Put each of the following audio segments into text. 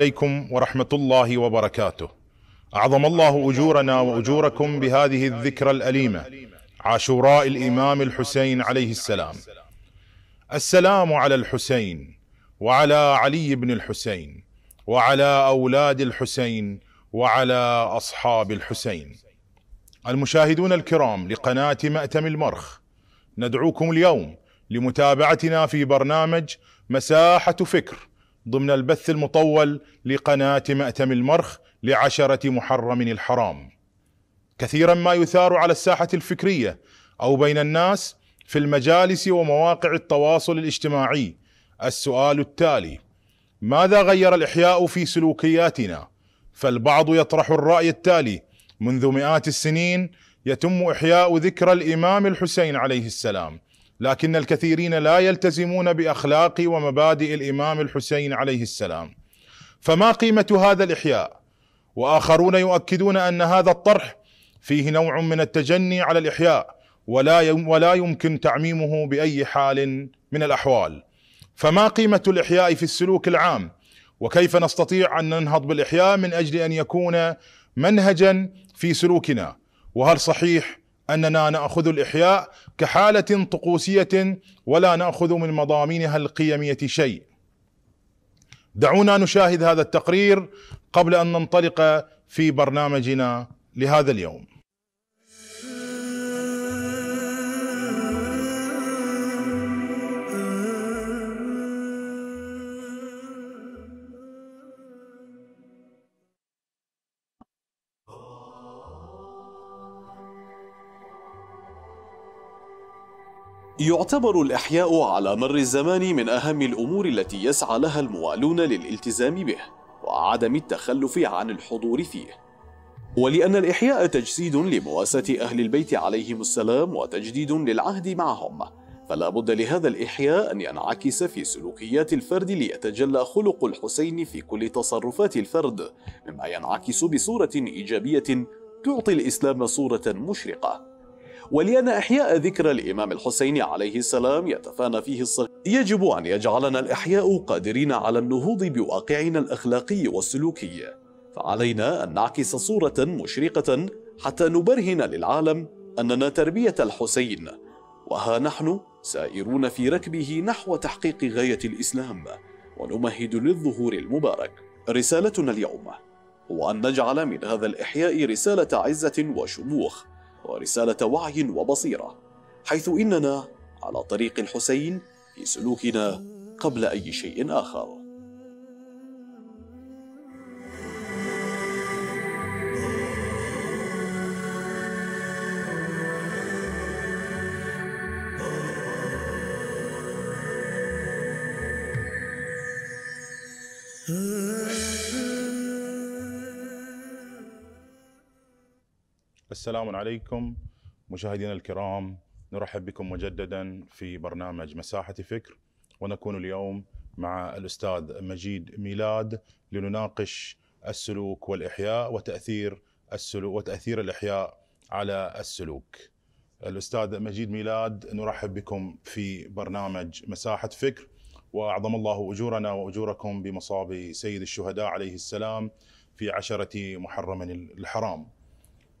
عليكم ورحمة الله وبركاته أعظم الله أجورنا وأجوركم بهذه الذكرى الأليمة عاشوراء الإمام الحسين عليه السلام السلام على الحسين وعلى علي بن الحسين وعلى أولاد الحسين وعلى أصحاب الحسين المشاهدون الكرام لقناة مأتم المرخ ندعوكم اليوم لمتابعتنا في برنامج مساحة فكر ضمن البث المطول لقناة مأتم المرخ لعشرة محرم الحرام كثيرا ما يثار على الساحة الفكرية أو بين الناس في المجالس ومواقع التواصل الاجتماعي السؤال التالي ماذا غير الإحياء في سلوكياتنا؟ فالبعض يطرح الرأي التالي منذ مئات السنين يتم إحياء ذكرى الإمام الحسين عليه السلام لكن الكثيرين لا يلتزمون باخلاق ومبادئ الامام الحسين عليه السلام فما قيمه هذا الاحياء واخرون يؤكدون ان هذا الطرح فيه نوع من التجني على الاحياء ولا ولا يمكن تعميمه باي حال من الاحوال فما قيمه الاحياء في السلوك العام وكيف نستطيع ان ننهض بالاحياء من اجل ان يكون منهجا في سلوكنا وهل صحيح اننا ناخذ الاحياء كحاله طقوسيه ولا ناخذ من مضامينها القيميه شيء. دعونا نشاهد هذا التقرير قبل ان ننطلق في برنامجنا لهذا اليوم. يعتبر الإحياء على مر الزمان من أهم الأمور التي يسعى لها الموالون للالتزام به وعدم التخلف عن الحضور فيه ولأن الإحياء تجسيد لمواساة أهل البيت عليهم السلام وتجديد للعهد معهم فلا بد لهذا الإحياء أن ينعكس في سلوكيات الفرد ليتجلى خلق الحسين في كل تصرفات الفرد مما ينعكس بصورة إيجابية تعطي الإسلام صورة مشرقة ولأن إحياء ذكرى الإمام الحسين عليه السلام يتفانى فيه الصغير يجب أن يجعلنا الإحياء قادرين على النهوض بواقعنا الأخلاقي والسلوكي فعلينا أن نعكس صورة مشرقة حتى نبرهن للعالم أننا تربية الحسين وها نحن سائرون في ركبه نحو تحقيق غاية الإسلام ونمهد للظهور المبارك رسالتنا اليوم هو أن نجعل من هذا الإحياء رسالة عزة وشموخ ورسالة وعي وبصيرة حيث إننا على طريق الحسين في سلوكنا قبل أي شيء آخر السلام عليكم مشاهدينا الكرام نرحب بكم مجددا في برنامج مساحة فكر ونكون اليوم مع الأستاذ مجيد ميلاد لنناقش السلوك والإحياء وتأثير السلوك وتأثير الإحياء على السلوك الأستاذ مجيد ميلاد نرحب بكم في برنامج مساحة فكر وأعظم الله أجورنا وأجوركم بمصاب سيد الشهداء عليه السلام في عشرة محرم الحرام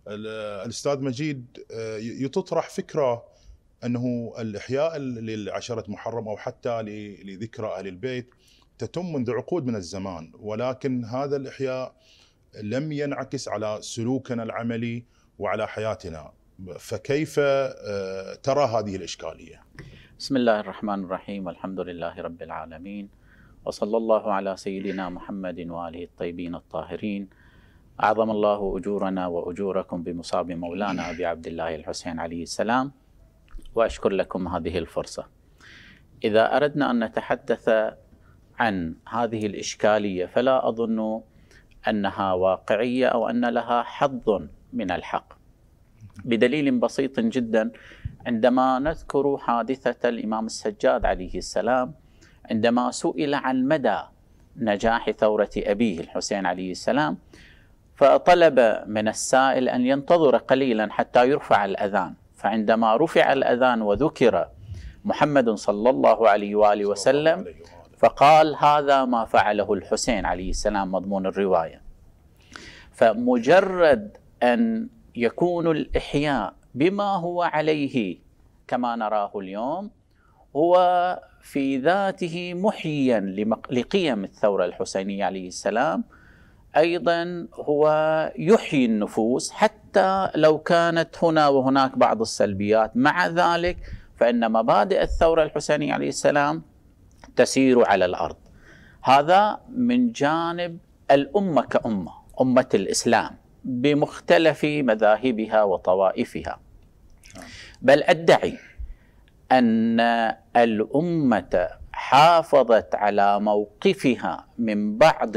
الاستاذ مجيد تطرح آه، فكره انه الاحياء للعشره محرم او حتى لذكرى اهل البيت تتم منذ عقود من الزمان ولكن هذا الاحياء لم ينعكس على سلوكنا العملي وعلى حياتنا فكيف آه، ترى هذه الاشكاليه؟ بسم الله الرحمن الرحيم والحمد لله رب العالمين وصلى الله على سيدنا محمد واله الطيبين الطاهرين أعظم الله أجورنا وأجوركم بمصاب مولانا أبي عبد الله الحسين عليه السلام وأشكر لكم هذه الفرصة إذا أردنا أن نتحدث عن هذه الإشكالية فلا أظن أنها واقعية أو أن لها حظ من الحق بدليل بسيط جدا عندما نذكر حادثة الإمام السجاد عليه السلام عندما سئل عن مدى نجاح ثورة أبيه الحسين عليه السلام فطلب من السائل أن ينتظر قليلا حتى يرفع الأذان فعندما رفع الأذان وذكر محمد صلى الله عليه وآله وسلم فقال هذا ما فعله الحسين عليه السلام مضمون الرواية فمجرد أن يكون الإحياء بما هو عليه كما نراه اليوم هو في ذاته محيا لقيم الثورة الحسينية عليه السلام ايضا هو يحيي النفوس حتى لو كانت هنا وهناك بعض السلبيات مع ذلك فان مبادئ الثوره الحسينيه عليه السلام تسير على الارض هذا من جانب الامه كامه امه الاسلام بمختلف مذاهبها وطوائفها بل ادعي ان الامه حافظت على موقفها من بعض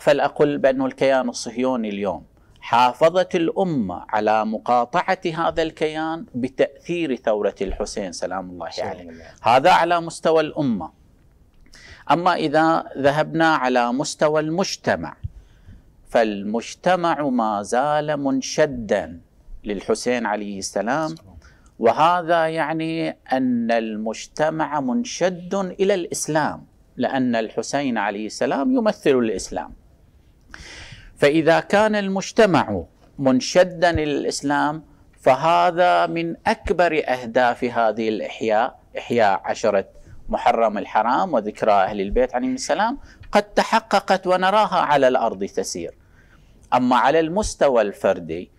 فلأقل بأن الكيان الصهيوني اليوم حافظت الأمة على مقاطعة هذا الكيان بتأثير ثورة الحسين سلام الله عليه هذا على مستوى الأمة أما إذا ذهبنا على مستوى المجتمع فالمجتمع ما زال منشدا للحسين عليه السلام وهذا يعني أن المجتمع منشد إلى الإسلام لأن الحسين عليه السلام يمثل الإسلام فإذا كان المجتمع منشدا للإسلام فهذا من أكبر أهداف هذه الإحياء إحياء عشرة محرم الحرام وذكرى أهل البيت عليهم السلام قد تحققت ونراها على الأرض تسير أما على المستوى الفردي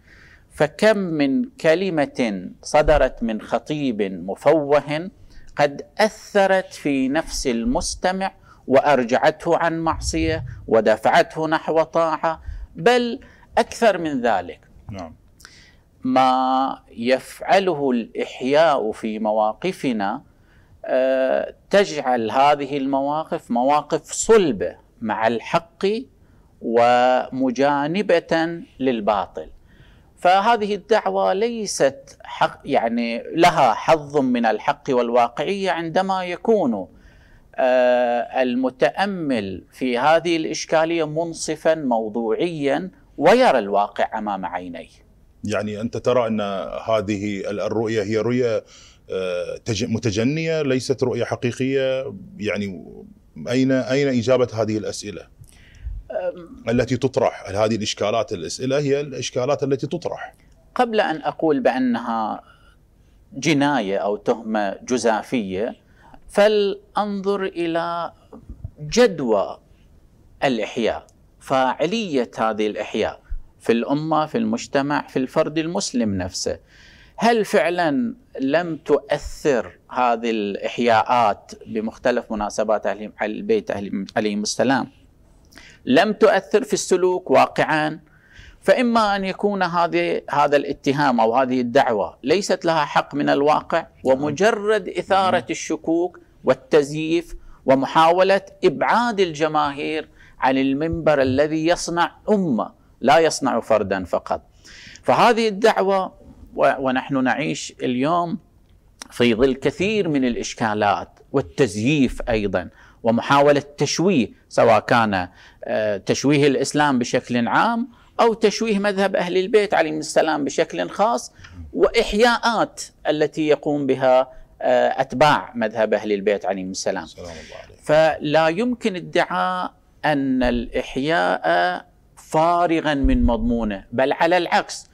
فكم من كلمة صدرت من خطيب مفوه قد اثرت في نفس المستمع وارجعته عن معصيه ودفعته نحو طاعه بل اكثر من ذلك نعم. ما يفعله الاحياء في مواقفنا آه، تجعل هذه المواقف مواقف صلبه مع الحق ومجانبه للباطل فهذه الدعوة ليست حق يعني لها حظ من الحق والواقعية عندما يكون آه، المتأمل في هذه الإشكالية منصفا موضوعيا ويرى الواقع أمام عينيه يعني أنت ترى أن هذه الرؤية هي رؤية آه، متجنية ليست رؤية حقيقية يعني أين أين إجابة هذه الأسئلة؟ التي تطرح هذه الإشكالات الأسئلة هي الإشكالات التي تطرح قبل أن أقول بأنها جناية أو تهمة جزافية فلأنظر إلى جدوى الإحياء فاعلية هذه الإحياء في الأمة في المجتمع في الفرد المسلم نفسه هل فعلا لم تؤثر هذه الإحياءات بمختلف مناسبات أهل البيت عليهم السلام لم تؤثر في السلوك واقعا فإما أن يكون هذه هذا الاتهام أو هذه الدعوة ليست لها حق من الواقع ومجرد إثارة الشكوك والتزييف ومحاولة إبعاد الجماهير عن المنبر الذي يصنع أمة لا يصنع فردا فقط فهذه الدعوة ونحن نعيش اليوم في ظل كثير من الإشكالات والتزييف أيضا ومحاولة تشويه سواء كان آه، تشويه الإسلام بشكل عام أو تشويه مذهب أهل البيت عليهم السلام بشكل خاص وإحياءات التي يقوم بها آه، أتباع مذهب أهل البيت عليهم السلام سلام الله فلا يمكن ادعاء أن الإحياء فارغا من مضمونه بل على العكس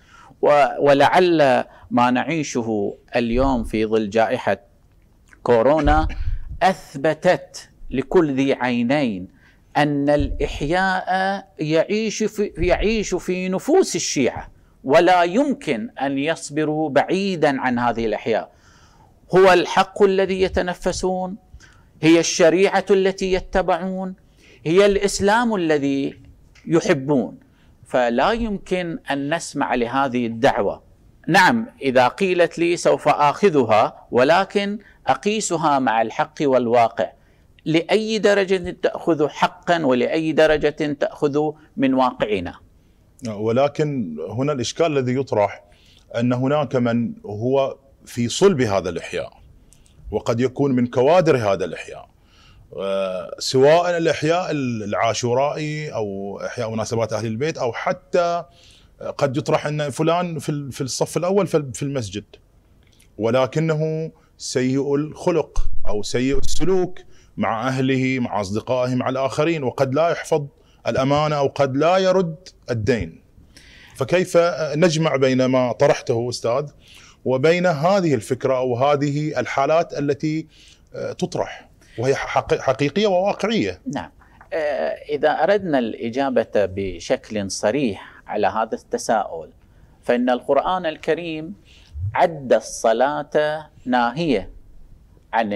ولعل ما نعيشه اليوم في ظل جائحة كورونا أثبتت لكل ذي عينين أن الإحياء يعيش في, يعيش في نفوس الشيعة ولا يمكن أن يصبروا بعيدا عن هذه الإحياء هو الحق الذي يتنفسون هي الشريعة التي يتبعون هي الإسلام الذي يحبون فلا يمكن أن نسمع لهذه الدعوة نعم إذا قيلت لي سوف آخذها ولكن أقيسها مع الحق والواقع لأي درجة تأخذ حقا ولأي درجة تأخذ من واقعنا ولكن هنا الإشكال الذي يطرح أن هناك من هو في صلب هذا الإحياء وقد يكون من كوادر هذا الإحياء آه، سواء الإحياء العاشورائي أو إحياء مناسبات أهل البيت أو حتى قد يطرح أن فلان في الصف الأول في المسجد ولكنه سيء الخلق أو سيء السلوك مع اهله مع اصدقائه مع الاخرين وقد لا يحفظ الامانه او قد لا يرد الدين. فكيف نجمع بين ما طرحته استاذ وبين هذه الفكره او هذه الحالات التي آه، تطرح وهي حقيقيه وواقعيه. نعم. آه، اذا اردنا الاجابه بشكل صريح على هذا التساؤل فان القران الكريم عد الصلاه ناهيه عن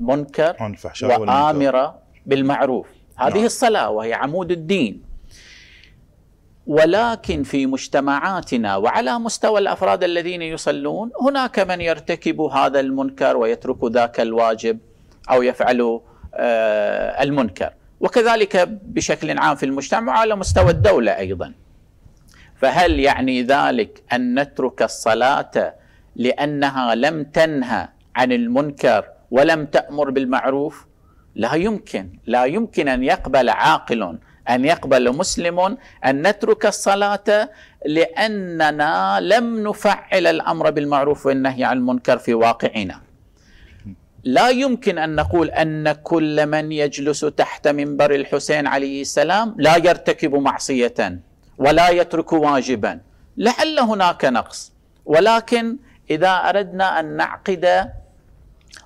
منكر وآمرة بالمعروف هذه نعم. الصلاة وهي عمود الدين ولكن في مجتمعاتنا وعلى مستوى الافراد الذين يصلون هناك من يرتكب هذا المنكر ويترك ذاك الواجب او يفعل آه، المنكر وكذلك بشكل عام في المجتمع وعلى مستوى الدوله ايضا فهل يعني ذلك ان نترك الصلاه لانها لم تنهى عن المنكر ولم تأمر بالمعروف لا يمكن لا يمكن أن يقبل عاقل أن يقبل مسلم أن نترك الصلاة لأننا لم نفعل الأمر بالمعروف والنهي عن المنكر في واقعنا لا يمكن أن نقول أن كل من يجلس تحت منبر الحسين عليه السلام لا يرتكب معصية ولا يترك واجبا لعل هناك نقص ولكن إذا أردنا أن نعقد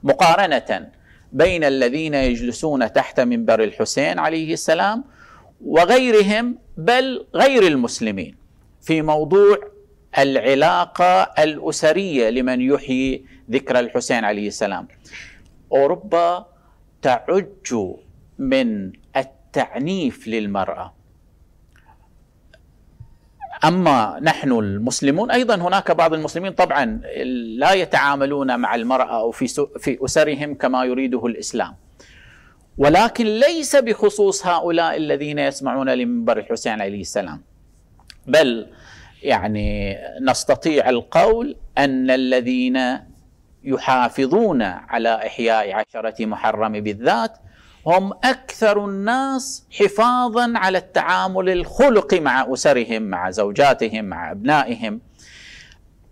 مقارنة بين الذين يجلسون تحت منبر الحسين عليه السلام وغيرهم بل غير المسلمين في موضوع العلاقة الأسرية لمن يحيي ذكرى الحسين عليه السلام أوروبا تعج من التعنيف للمرأة أما نحن المسلمون أيضا هناك بعض المسلمين طبعا لا يتعاملون مع المرأة أو في, في أسرهم كما يريده الإسلام ولكن ليس بخصوص هؤلاء الذين يسمعون لمنبر الحسين عليه السلام بل يعني نستطيع القول أن الذين يحافظون على إحياء عشرة محرم بالذات هم اكثر الناس حفاظا على التعامل الخلقي مع اسرهم مع زوجاتهم مع ابنائهم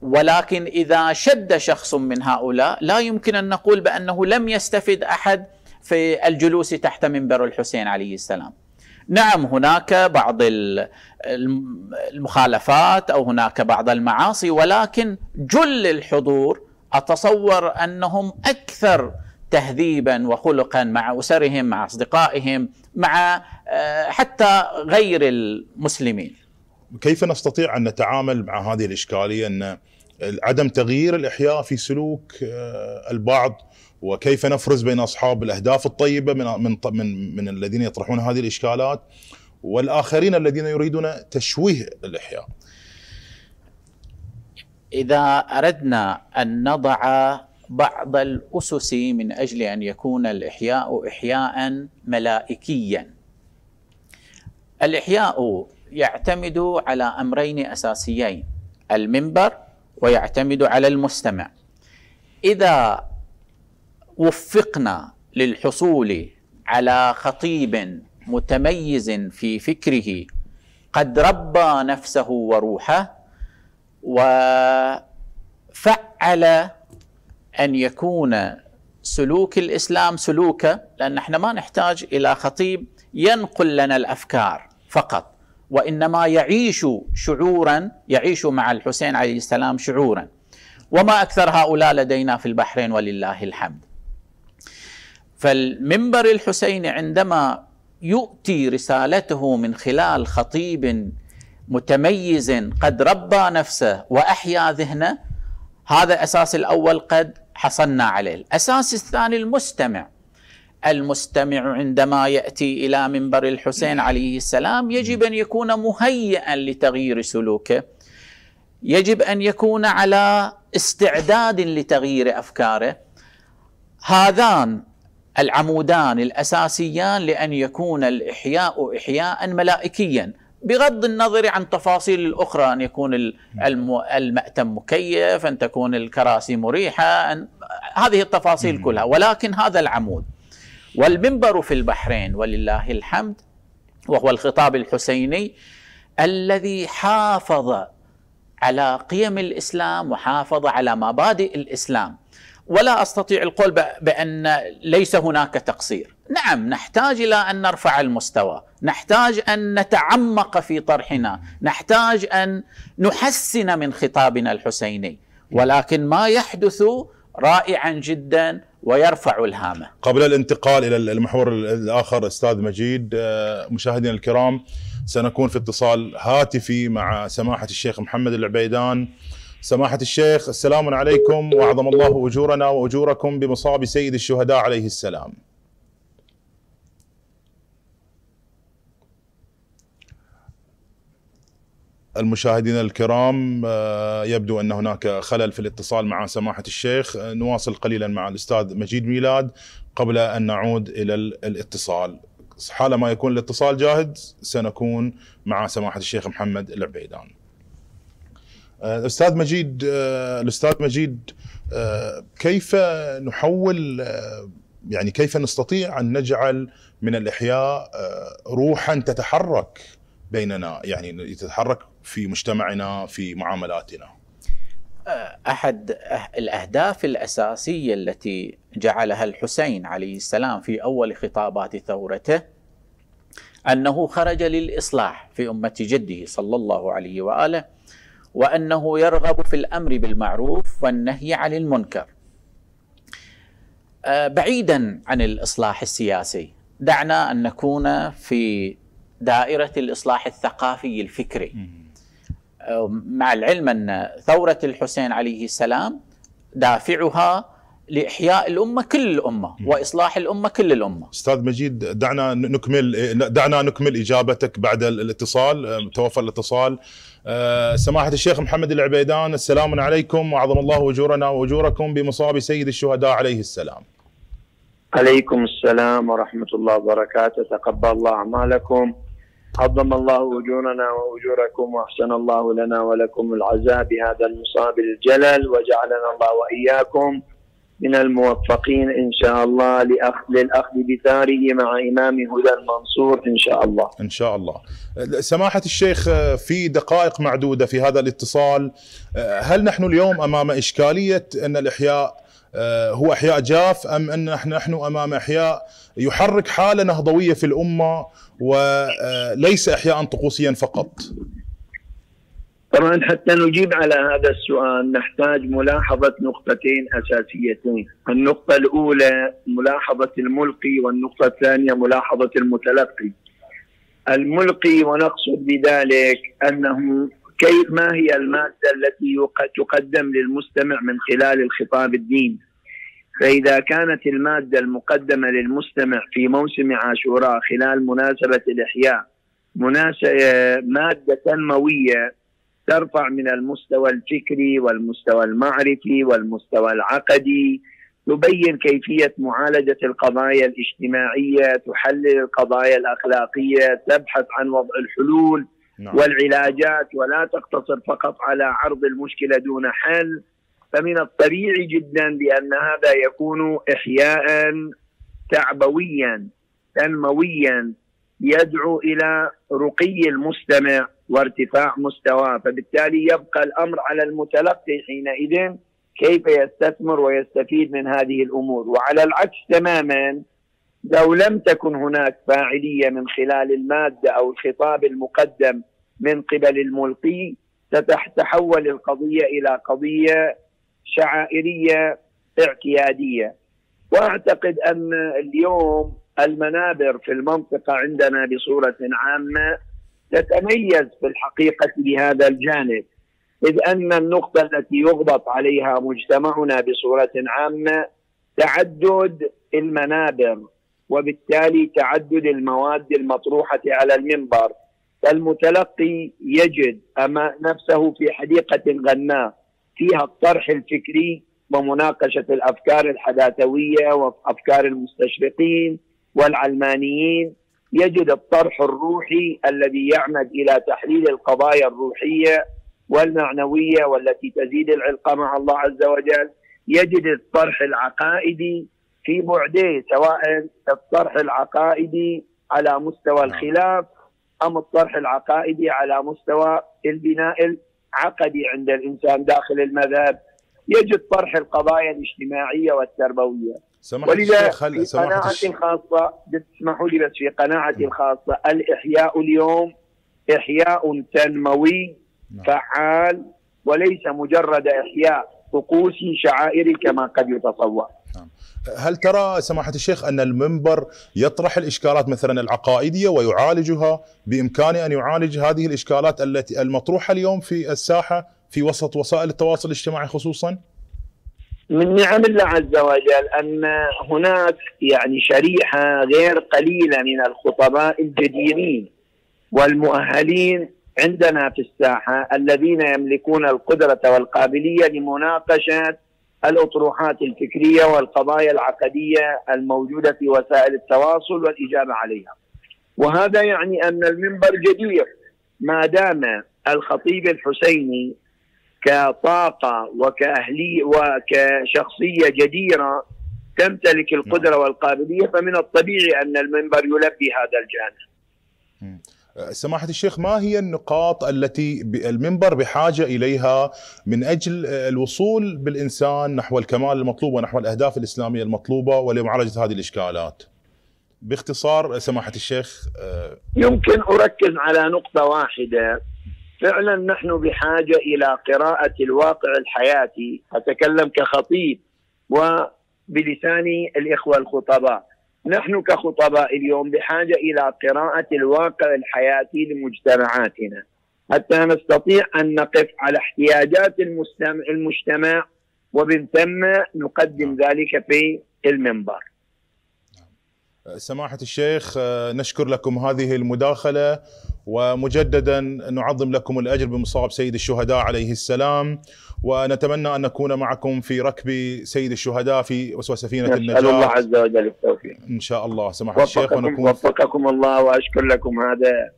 ولكن اذا شد شخص من هؤلاء لا يمكن ان نقول بانه لم يستفد احد في الجلوس تحت منبر الحسين عليه السلام نعم هناك بعض المخالفات او هناك بعض المعاصي ولكن جل الحضور اتصور انهم اكثر تهذيبا وخلقا مع اسرهم مع اصدقائهم مع آه، حتى غير المسلمين. كيف نستطيع ان نتعامل مع هذه الاشكاليه ان عدم تغيير الاحياء في سلوك آه، البعض وكيف نفرز بين اصحاب الاهداف الطيبه من من من, من الذين يطرحون هذه الاشكالات والاخرين الذين يريدون تشويه الاحياء. اذا اردنا ان نضع بعض الأسس من أجل أن يكون الإحياء إحياء ملائكيا الإحياء يعتمد على أمرين أساسيين المنبر ويعتمد على المستمع إذا وفقنا للحصول على خطيب متميز في فكره قد ربى نفسه وروحه وفعل أن يكون سلوك الإسلام سلوكا لأن احنا ما نحتاج إلى خطيب ينقل لنا الأفكار فقط وإنما يعيش شعورا يعيش مع الحسين عليه السلام شعورا وما أكثر هؤلاء لدينا في البحرين ولله الحمد فالمنبر الحسين عندما يؤتي رسالته من خلال خطيب متميز قد ربى نفسه وأحيا ذهنه هذا الاساس الاول قد حصلنا عليه، الاساس الثاني المستمع. المستمع عندما ياتي الى منبر الحسين عليه السلام يجب ان يكون مهيئا لتغيير سلوكه. يجب ان يكون على استعداد لتغيير افكاره. هذان العمودان الاساسيان لان يكون الاحياء احياء ملائكيا بغض النظر عن تفاصيل الأخرى أن يكون المأتم مكيف أن تكون الكراسي مريحة أن هذه التفاصيل كلها ولكن هذا العمود والمنبر في البحرين ولله الحمد وهو الخطاب الحسيني الذي حافظ على قيم الإسلام وحافظ على مبادئ الإسلام ولا أستطيع القول بأن ليس هناك تقصير نعم نحتاج إلى أن نرفع المستوى نحتاج ان نتعمق في طرحنا، نحتاج ان نحسن من خطابنا الحسيني، ولكن ما يحدث رائعا جدا ويرفع الهامه. قبل الانتقال الى المحور الاخر استاذ مجيد آه، مشاهدينا الكرام سنكون في اتصال هاتفي مع سماحه الشيخ محمد العبيدان سماحة الشيخ السلام عليكم وأعظم الله أجورنا وأجوركم بمصاب سيد الشهداء عليه السلام المشاهدين الكرام آه، يبدو ان هناك خلل في الاتصال مع سماحه الشيخ آه، نواصل قليلا مع الاستاذ مجيد ميلاد قبل ان نعود الى الاتصال حالما يكون الاتصال جاهز سنكون مع سماحه الشيخ محمد العبيدان آه، الاستاذ مجيد الاستاذ مجيد كيف نحول يعني كيف نستطيع ان نجعل من الاحياء روحا تتحرك بيننا يعني تتحرك في مجتمعنا في معاملاتنا احد أه- الاهداف الاساسيه التي جعلها الحسين عليه السلام في اول خطابات ثورته انه خرج للاصلاح في امه جده صلى الله عليه واله وانه يرغب في الامر بالمعروف والنهي عن المنكر. بعيدا عن الاصلاح السياسي، دعنا ان نكون في دائره الاصلاح الثقافي الفكري. مع العلم أن ثورة الحسين عليه السلام دافعها لاحياء الامه كل الامه واصلاح الامه كل الامه. استاذ مجيد دعنا نكمل دعنا نكمل اجابتك بعد الاتصال توفى الاتصال أه، سماحه الشيخ محمد العبيدان السلام عليكم وعظم الله اجورنا واجوركم بمصاب سيد الشهداء عليه السلام. عليكم السلام ورحمه الله وبركاته تقبل الله اعمالكم. عظم الله أجورنا وأجوركم وأحسن الله لنا ولكم العزاء بهذا المصاب الجلل وجعلنا الله وإياكم من الموفقين إن شاء الله للأخذ بثاره مع إمام هدى المنصور إن شاء الله إن شاء الله سماحة الشيخ آه، في دقائق معدودة في هذا الاتصال آه، هل نحن اليوم أمام إشكالية أن الإحياء آه، هو احياء جاف ام ان نحن امام احياء يحرك حاله نهضويه في الامه وليس إحياء طقوسيا فقط طبعا حتى نجيب على هذا السؤال نحتاج ملاحظة نقطتين أساسيتين النقطة الأولى ملاحظة الملقي والنقطة الثانية ملاحظة المتلقي الملقي ونقصد بذلك أنه كيف ما هي المادة التي تقدم للمستمع من خلال الخطاب الديني فإذا كانت المادة المقدمة للمستمع في موسم عاشوراء خلال مناسبة الإحياء آه، مادة تنموية ترفع من المستوى الفكري والمستوى المعرفي والمستوى العقدي تبين كيفية معالجة القضايا الاجتماعية تحلل القضايا الأخلاقية تبحث عن وضع الحلول نعم. والعلاجات ولا تقتصر فقط على عرض المشكلة دون حل فمن الطبيعي جدا بأن هذا يكون إحياء تعبويا تنمويا يدعو إلى رقي المستمع وارتفاع مستواه فبالتالي يبقى الأمر على المتلقي حينئذ كيف يستثمر ويستفيد من هذه الأمور وعلى العكس تماما لو لم تكن هناك فاعلية من خلال المادة أو الخطاب المقدم من قبل الملقي ستتحول القضية إلى قضية شعائريه اعتياديه واعتقد ان اليوم المنابر في المنطقه عندنا بصوره عامه تتميز في الحقيقه بهذا الجانب اذ ان النقطه التي يغبط عليها مجتمعنا بصوره عامه تعدد المنابر وبالتالي تعدد المواد المطروحه على المنبر فالمتلقي يجد أما نفسه في حديقه غناء فيها الطرح الفكري ومناقشه الافكار الحداثويه وافكار المستشرقين والعلمانيين يجد الطرح الروحي الذي يعمد الى تحليل القضايا الروحيه والمعنويه والتي تزيد العلقه مع الله عز وجل يجد الطرح العقائدي في بعده سواء الطرح العقائدي على مستوى نعم. الخلاف ام الطرح العقائدي على مستوى البناء عقدي عند الانسان داخل المذهب يجب طرح القضايا الاجتماعيه والتربويه سمحت ولذا في قناعتي الخاصه تسمحوا لي بس في قناعتي الخاصه نعم. الاحياء اليوم احياء تنموي نعم. فعال وليس مجرد احياء طقوسي شعائري كما قد يتصور نعم. هل ترى سماحة الشيخ أن المنبر يطرح الإشكالات مثلا العقائدية ويعالجها بإمكانه أن يعالج هذه الإشكالات التي المطروحة اليوم في الساحة في وسط وسائل التواصل الاجتماعي خصوصا؟ من نعم الله عز وجل أن هناك يعني شريحة غير قليلة من الخطباء الجديرين والمؤهلين عندنا في الساحة الذين يملكون القدرة والقابلية لمناقشة الأطروحات الفكرية والقضايا العقدية الموجودة في وسائل التواصل والإجابة عليها وهذا يعني أن المنبر جدير ما دام الخطيب الحسيني كطاقة وكأهلية وكشخصية جديرة تمتلك القدرة نعم. والقابلية فمن الطبيعي أن المنبر يلبي هذا الجانب سماحة الشيخ ما هي النقاط التي المنبر بحاجة إليها من أجل آه، الوصول بالإنسان نحو الكمال المطلوب ونحو الأهداف الإسلامية المطلوبة ولمعالجة هذه الإشكالات باختصار سماحة الشيخ آه، يمكن أركز على نقطة واحدة فعلا نحن بحاجة إلى قراءة الواقع الحياتي أتكلم كخطيب وبلسان الإخوة الخطباء نحن كخطباء اليوم بحاجه الى قراءه الواقع الحياتي لمجتمعاتنا حتى نستطيع ان نقف على احتياجات المجتمع ومن ثم نقدم ذلك في المنبر. سماحة الشيخ آه، نشكر لكم هذه المداخلة ومجددا نعظم لكم الأجر بمصاب سيد الشهداء عليه السلام ونتمنى أن نكون معكم في ركب سيد الشهداء في سفينة النجاة الله عز وجل التوفيق إن شاء الله سماحة الشيخ ونكون وفقكم الله وأشكر لكم هذا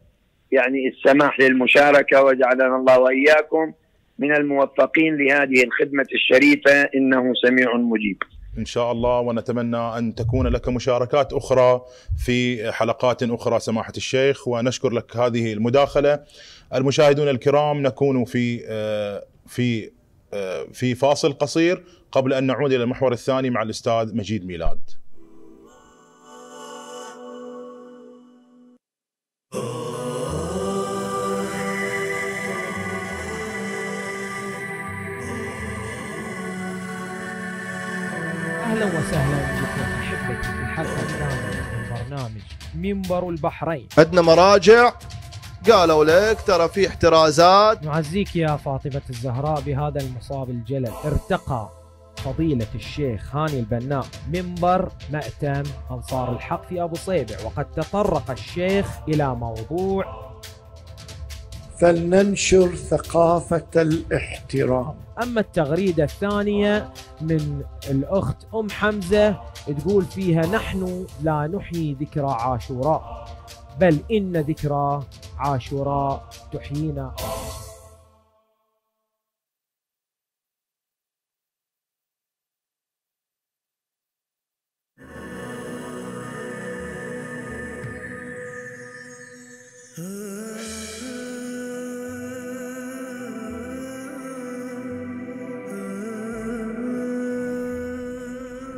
يعني السماح للمشاركة وجعلنا الله وإياكم من الموفقين لهذه الخدمة الشريفة إنه سميع مجيب ان شاء الله ونتمنى ان تكون لك مشاركات اخرى في حلقات اخرى سماحه الشيخ ونشكر لك هذه المداخله. المشاهدون الكرام نكون في آه، في آه، في فاصل قصير قبل ان نعود الى المحور الثاني مع الاستاذ مجيد ميلاد. Oh اهلا وسهلا بكم احبتي في الحلقه الثانيه من برنامج منبر البحرين عندنا مراجع قالوا لك ترى في احترازات نعزيك يا فاطمه الزهراء بهذا المصاب الجلل ارتقى فضيلة الشيخ هاني البناء منبر مأتم أنصار الحق في أبو صيبع وقد تطرق الشيخ إلى موضوع فلننشر ثقافة الاحترام أما التغريدة الثانية من الأخت أم حمزة تقول فيها نحن لا نحيي ذكرى عاشوراء بل إن ذكرى عاشوراء تحيينا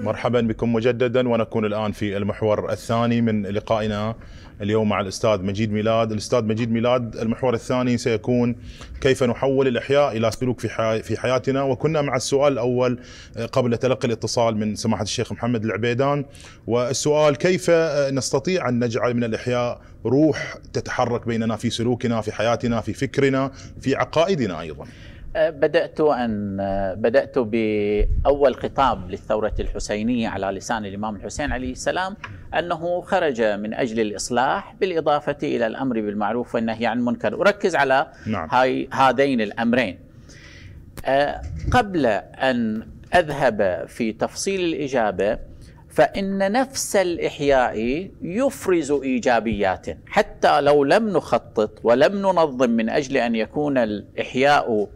مرحبا بكم مجددا ونكون الان في المحور الثاني من لقائنا اليوم مع الاستاذ مجيد ميلاد، الاستاذ مجيد ميلاد المحور الثاني سيكون كيف نحول الاحياء الى سلوك في في حياتنا وكنا مع السؤال الاول آه، قبل تلقي الاتصال من سماحه الشيخ محمد العبيدان والسؤال كيف آه، نستطيع ان نجعل من الاحياء روح تتحرك بيننا في سلوكنا في حياتنا في فكرنا في عقائدنا ايضا. بدأت أن بدأت بأول خطاب للثورة الحسينية على لسان الإمام الحسين عليه السلام أنه خرج من أجل الإصلاح بالإضافة إلى الأمر بالمعروف والنهي عن المنكر أركز على نعم. هاي هذين الأمرين أه، قبل أن أذهب في تفصيل الإجابة فإن نفس الإحياء يفرز إيجابيات حتى لو لم نخطط ولم ننظم من أجل أن يكون الإحياء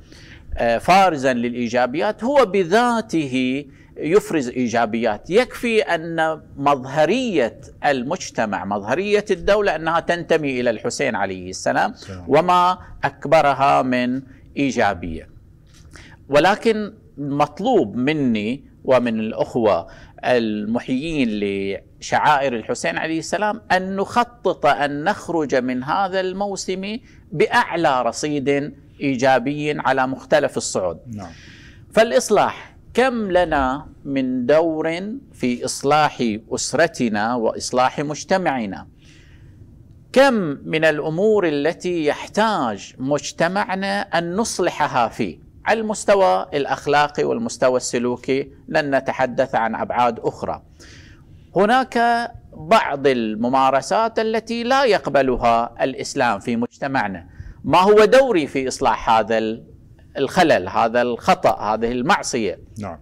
آه، فارزا للايجابيات هو بذاته يفرز ايجابيات، يكفي ان مظهريه المجتمع، مظهريه الدوله انها تنتمي الى الحسين عليه السلام وما اكبرها من ايجابيه. ولكن مطلوب مني ومن الاخوه المحيين لشعائر الحسين عليه السلام ان نخطط ان نخرج من هذا الموسم باعلى رصيد ايجابي على مختلف الصعود نعم. فالاصلاح كم لنا من دور في اصلاح اسرتنا واصلاح مجتمعنا كم من الامور التي يحتاج مجتمعنا ان نصلحها فيه على المستوى الاخلاقي والمستوى السلوكي لن نتحدث عن ابعاد اخرى هناك بعض الممارسات التي لا يقبلها الاسلام في مجتمعنا ما هو دوري في إصلاح هذا الخلل هذا الخطأ هذه المعصية نعم.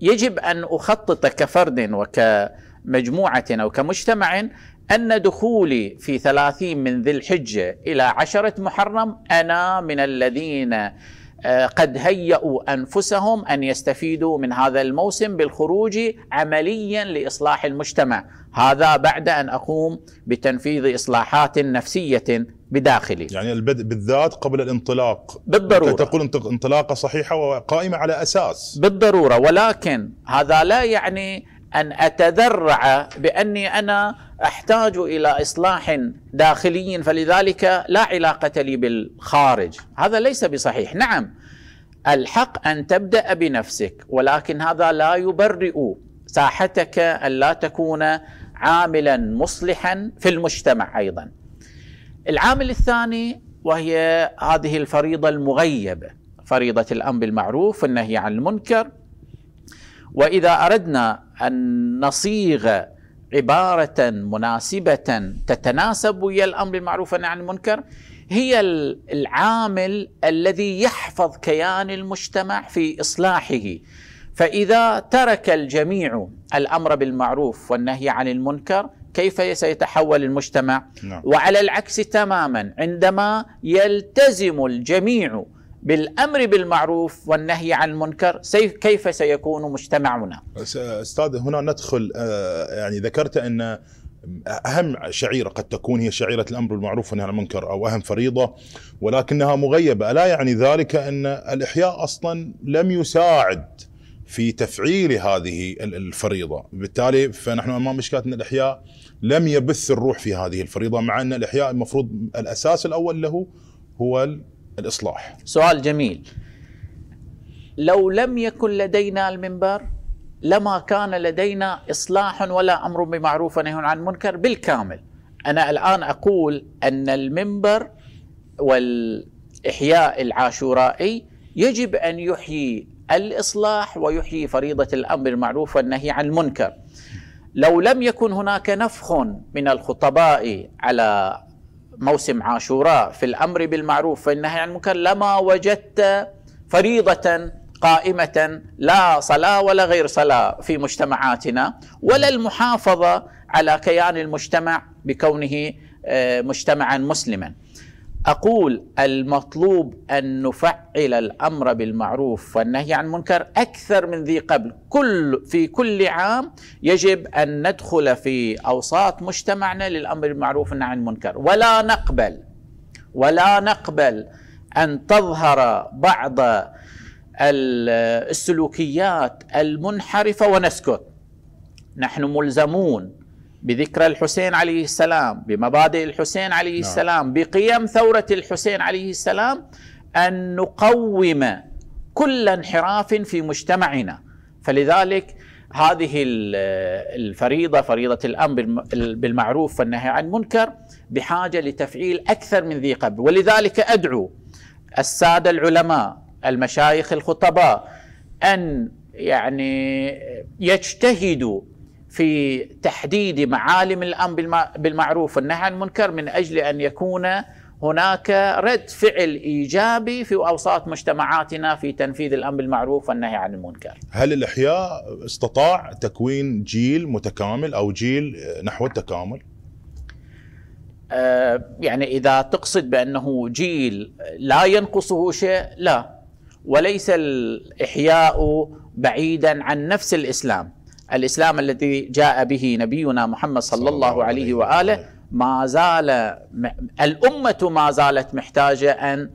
يجب أن أخطط كفرد وكمجموعة أو كمجتمع أن دخولي في ثلاثين من ذي الحجة إلى عشرة محرم أنا من الذين آه، قد هيئوا انفسهم ان يستفيدوا من هذا الموسم بالخروج عمليا لاصلاح المجتمع، هذا بعد ان اقوم بتنفيذ اصلاحات نفسيه بداخلي. يعني البدء بالذات قبل الانطلاق بالضروره تقول انطلاقه صحيحه وقائمه على اساس بالضروره ولكن هذا لا يعني ان اتذرع باني انا احتاج الى اصلاح داخلي فلذلك لا علاقه لي بالخارج هذا ليس بصحيح نعم الحق ان تبدا بنفسك ولكن هذا لا يبرئ ساحتك ان لا تكون عاملا مصلحا في المجتمع ايضا العامل الثاني وهي هذه الفريضه المغيبه فريضه الامر بالمعروف والنهي عن المنكر واذا اردنا ان نصيغ عبارة مناسبة تتناسب ويا الأمر بالمعروف والنهي عن المنكر هي العامل الذي يحفظ كيان المجتمع في إصلاحه فإذا ترك الجميع الأمر بالمعروف والنهي عن المنكر كيف سيتحول المجتمع نعم. وعلى العكس تماما عندما يلتزم الجميع بالامر بالمعروف والنهي عن المنكر كيف سيكون مجتمعنا؟ استاذ هنا ندخل آه، يعني ذكرت ان اهم شعيره قد تكون هي شعيره الامر بالمعروف والنهي عن المنكر او اهم فريضه ولكنها مغيبه، الا يعني ذلك ان الاحياء اصلا لم يساعد في تفعيل هذه الفريضه، بالتالي فنحن امام مشكله ان الاحياء لم يبث الروح في هذه الفريضه مع ان الاحياء المفروض الاساس الاول له هو الإصلاح سؤال جميل لو لم يكن لدينا المنبر لما كان لدينا إصلاح ولا أمر بمعروف ونهي عن منكر بالكامل أنا الآن أقول أن المنبر والإحياء العاشورائي يجب أن يحيي الإصلاح ويحيي فريضة الأمر بالمعروف والنهي عن المنكر لو لم يكن هناك نفخ من الخطباء على موسم عاشوراء في الامر بالمعروف والنهي يعني عن المنكر لما وجدت فريضه قائمه لا صلاه ولا غير صلاه في مجتمعاتنا ولا المحافظه على كيان المجتمع بكونه آه، مجتمعا مسلما اقول المطلوب ان نفعل الامر بالمعروف والنهي عن المنكر اكثر من ذي قبل كل في كل عام يجب ان ندخل في اوساط مجتمعنا للامر بالمعروف والنهي عن المنكر ولا نقبل ولا نقبل ان تظهر بعض السلوكيات المنحرفه ونسكت نحن ملزمون بذكرى الحسين عليه السلام بمبادئ الحسين عليه نعم. السلام بقيم ثورة الحسين عليه السلام أن نقوم كل انحراف في مجتمعنا فلذلك هذه الفريضة فريضة الأمر بالمعروف والنهي عن المنكر بحاجة لتفعيل أكثر من ذي قبل ولذلك أدعو السادة العلماء المشايخ الخطباء أن يعني يجتهدوا في تحديد معالم الامر بالمعروف والنهي عن المنكر من اجل ان يكون هناك رد فعل ايجابي في اوساط مجتمعاتنا في تنفيذ الامر بالمعروف والنهي عن المنكر. هل الاحياء استطاع تكوين جيل متكامل او جيل نحو التكامل؟ آه يعني اذا تقصد بانه جيل لا ينقصه شيء لا وليس الاحياء بعيدا عن نفس الاسلام. الإسلام الذي جاء به نبينا محمد صلى الله عليه وآله ما زال الأمة ما زالت محتاجة أن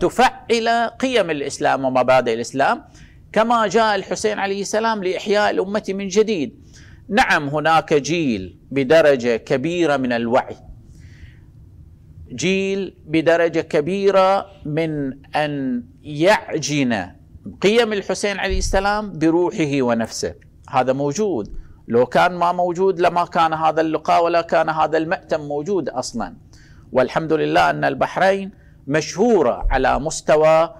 تفعل قيم الإسلام ومبادئ الإسلام كما جاء الحسين عليه السلام لإحياء الأمة من جديد نعم هناك جيل بدرجة كبيرة من الوعي جيل بدرجة كبيرة من أن يعجن قيم الحسين عليه السلام بروحه ونفسه هذا موجود لو كان ما موجود لما كان هذا اللقاء ولا كان هذا المأتم موجود أصلا والحمد لله أن البحرين مشهورة على مستوى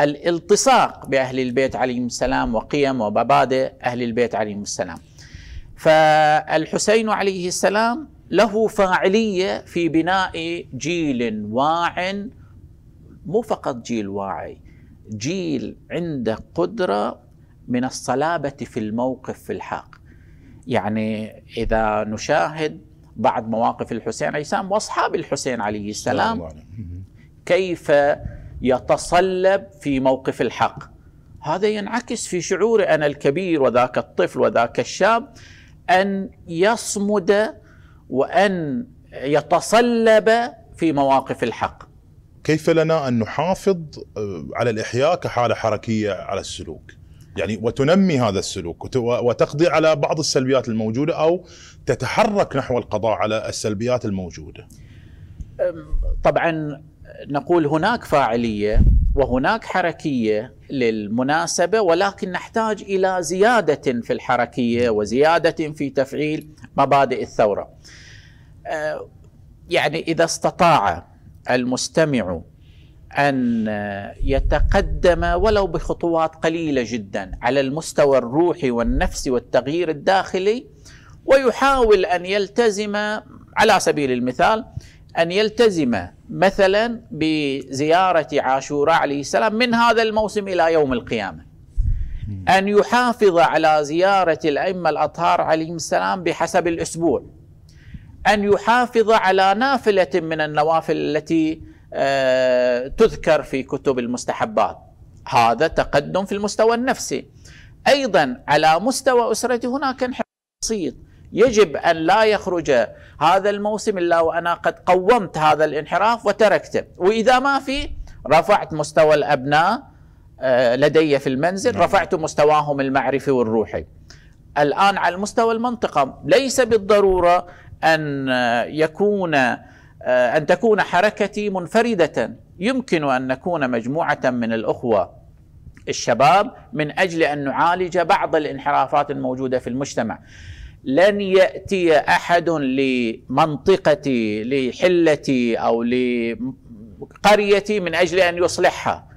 الالتصاق بأهل البيت عليهم السلام وقيم ومبادئ أهل البيت عليهم السلام فالحسين عليه السلام له فاعلية في بناء جيل واع مو فقط جيل واعي جيل عنده قدرة من الصلابة في الموقف في الحق يعني إذا نشاهد بعض مواقف الحسين عليه السلام وأصحاب الحسين عليه السلام كيف يتصلب في موقف الحق هذا ينعكس في شعوري أنا الكبير وذاك الطفل وذاك الشاب أن يصمد وأن يتصلب في مواقف الحق كيف لنا أن نحافظ على الإحياء كحالة حركية على السلوك يعني وتنمي هذا السلوك وتقضي على بعض السلبيات الموجوده او تتحرك نحو القضاء على السلبيات الموجوده. طبعا نقول هناك فاعليه وهناك حركيه للمناسبه ولكن نحتاج الى زياده في الحركيه وزياده في تفعيل مبادئ الثوره. أه، يعني اذا استطاع المستمع ان يتقدم ولو بخطوات قليله جدا على المستوى الروحي والنفسي والتغيير الداخلي ويحاول ان يلتزم على سبيل المثال ان يلتزم مثلا بزياره عاشوراء عليه السلام من هذا الموسم الى يوم القيامه. ان يحافظ على زياره الائمه الاطهار عليهم السلام بحسب الاسبوع. ان يحافظ على نافله من النوافل التي آه، تذكر في كتب المستحبات هذا تقدم في المستوى النفسي ايضا على مستوى اسرتي هناك انحراف بسيط يجب ان لا يخرج هذا الموسم الا وانا قد قومت هذا الانحراف وتركته واذا ما في رفعت مستوى الابناء آه، لدي في المنزل نعم. رفعت مستواهم المعرفي والروحي الان على المستوى المنطقه ليس بالضروره ان يكون آه، أن تكون حركتي منفردة يمكن أن نكون مجموعة من الأخوة الشباب من أجل أن نعالج بعض الانحرافات الموجودة في المجتمع لن يأتي أحد لمنطقتي لحلتي أو لقريتي من أجل أن يصلحها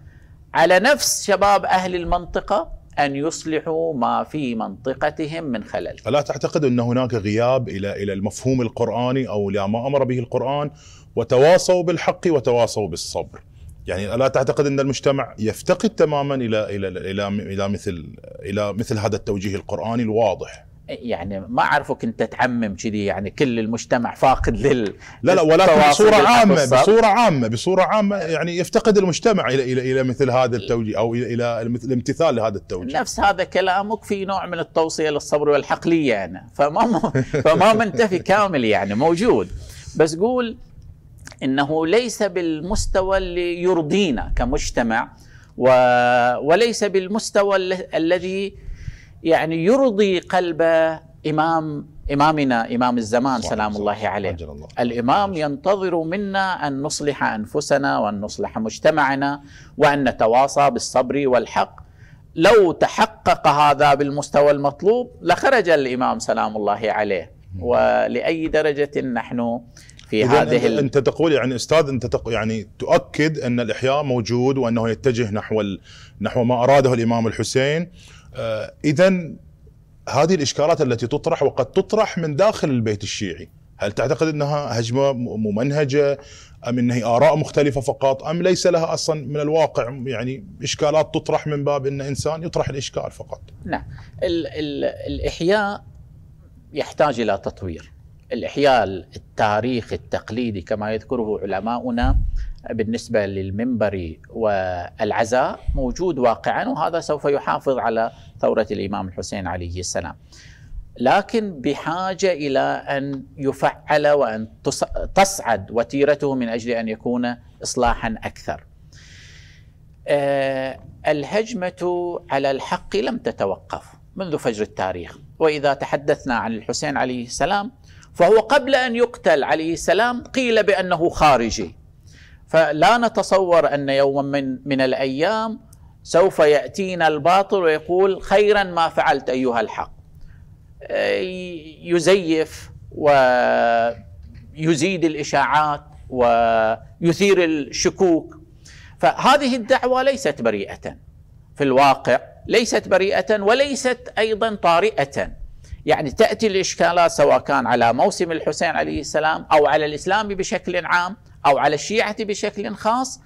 على نفس شباب أهل المنطقة ان يصلحوا ما في منطقتهم من خلل. الا تعتقد ان هناك غياب الى الى المفهوم القراني او الى ما امر به القران وتواصوا بالحق وتواصوا بالصبر. يعني الا تعتقد ان المجتمع يفتقد تماما الى الى الى الى مثل الى مثل هذا التوجيه القراني الواضح؟ يعني ما اعرفك انت تعمم كذي يعني كل المجتمع فاقد لل لا لا ولكن بصوره عامه بصوره عامه بصوره عامه يعني يفتقد المجتمع الى الى الى مثل هذا التوجيه او الى الى الامتثال لهذا التوجيه نفس هذا كلامك في نوع من التوصيه للصبر والحقليه انا فما فما منتفي كامل يعني موجود بس قول انه ليس بالمستوى اللي يرضينا كمجتمع و وليس بالمستوى الذي يعني يرضي قلب إمام إمامنا إمام الزمان صحيح سلام صحيح الله صحيح عليه الله. الإمام ينتظر منا أن نصلح أنفسنا وأن نصلح مجتمعنا وأن نتواصى بالصبر والحق لو تحقق هذا بالمستوى المطلوب لخرج الإمام سلام الله عليه ولأي درجة نحن في هذه أنت, انت تقول يعني استاذ انت تق... يعني تؤكد ان الاحياء موجود وانه يتجه نحو ال... نحو ما اراده الامام الحسين آه، اذا هذه الاشكالات التي تطرح وقد تطرح من داخل البيت الشيعي هل تعتقد انها هجمه ممنهجه ام انها هي اراء مختلفه فقط ام ليس لها اصلا من الواقع يعني اشكالات تطرح من باب ان انسان يطرح الاشكال فقط نعم ال- ال- الاحياء يحتاج الى تطوير الاحياء التاريخ التقليدي كما يذكره علماؤنا بالنسبه للمنبر والعزاء موجود واقعا وهذا سوف يحافظ على ثوره الامام الحسين عليه السلام. لكن بحاجه الى ان يفعل وان تصعد وتيرته من اجل ان يكون اصلاحا اكثر. آه، الهجمه على الحق لم تتوقف منذ فجر التاريخ، واذا تحدثنا عن الحسين عليه السلام فهو قبل ان يقتل عليه السلام قيل بانه خارجي فلا نتصور ان يوما من من الايام سوف ياتينا الباطل ويقول خيرا ما فعلت ايها الحق يزيف ويزيد الاشاعات ويثير الشكوك فهذه الدعوه ليست بريئه في الواقع ليست بريئه وليست ايضا طارئه يعني تاتي الاشكالات سواء كان على موسم الحسين عليه السلام او على الاسلام بشكل عام أو على الشيعة بشكل خاص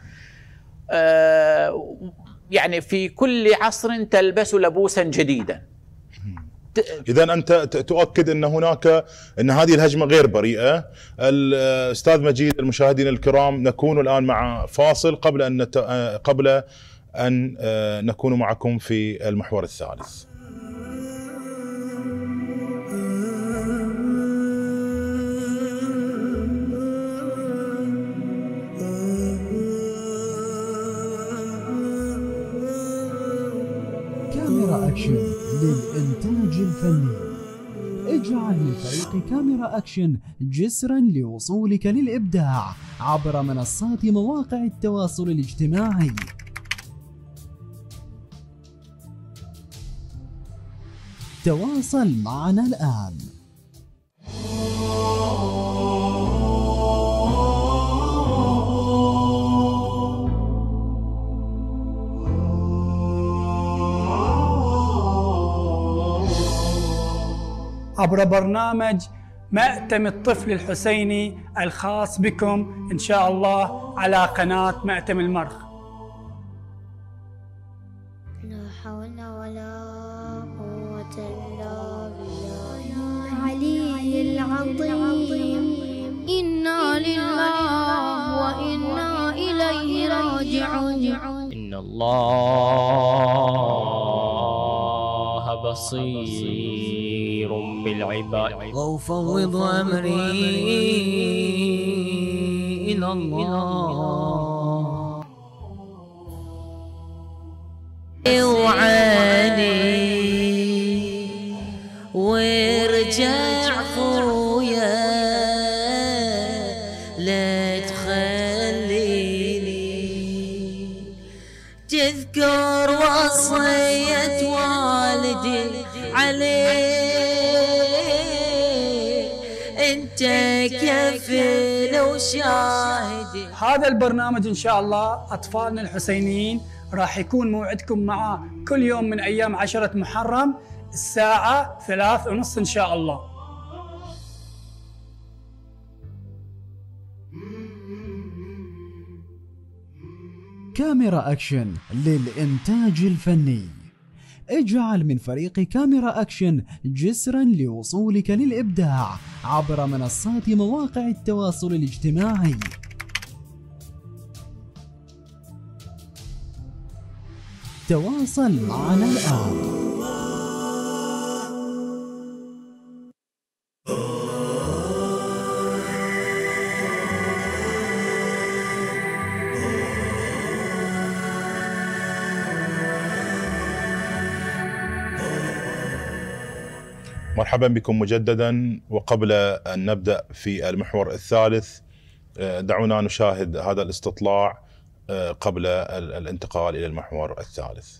آه، يعني في كل عصر تلبس لبوسا جديدا اذا انت تؤكد ان هناك ان هذه الهجمه غير بريئه الاستاذ مجيد المشاهدين الكرام نكون الان مع فاصل قبل ان نت... قبل ان آه، نكون معكم في المحور الثالث الإنتاج الفني اجعل من فريق كاميرا أكشن جسرا لوصولك للإبداع عبر منصات مواقع التواصل الاجتماعي تواصل معنا الآن عبر برنامج مأتم الطفل الحسيني الخاص بكم إن شاء الله على قناة مأتم المرخ لا حول ولا قوة إلا بالله العلي العظيم إنا لله وإنا إليه راجعون إن الله بصير خبير بالعباد وأفوض أمري إلى الله وعاني وارجع خويا لا تخليني تذكر وصية والدي عليه انت كفنا وشاهد هذا البرنامج ان شاء الله اطفالنا الحسينيين راح يكون موعدكم معاه كل يوم من ايام عشرة محرم الساعة ثلاث ونص ان شاء الله كاميرا اكشن للانتاج الفني اجعل من فريق كاميرا أكشن جسرا لوصولك للإبداع عبر منصات مواقع التواصل الاجتماعي تواصل معنا الآن مرحبا بكم مجددا وقبل ان نبدا في المحور الثالث آه، دعونا نشاهد هذا الاستطلاع آه، قبل الانتقال الى المحور الثالث.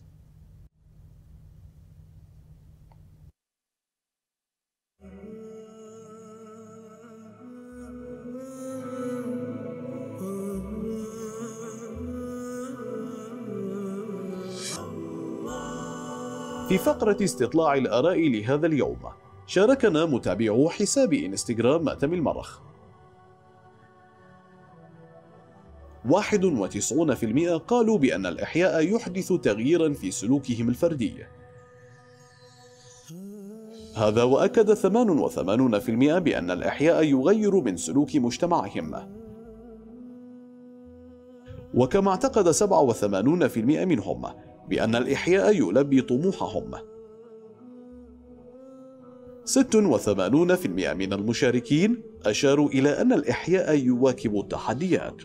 في فقرة استطلاع الآراء لهذا اليوم شاركنا متابعو حساب إنستغرام مأتم المرخ 91% قالوا بأن الإحياء يحدث تغييرا في سلوكهم الفردي هذا وأكد 88% بأن الإحياء يغير من سلوك مجتمعهم وكما اعتقد 87% منهم بأن الإحياء يلبي طموحهم 86% من المشاركين أشاروا إلى أن الإحياء يواكب التحديات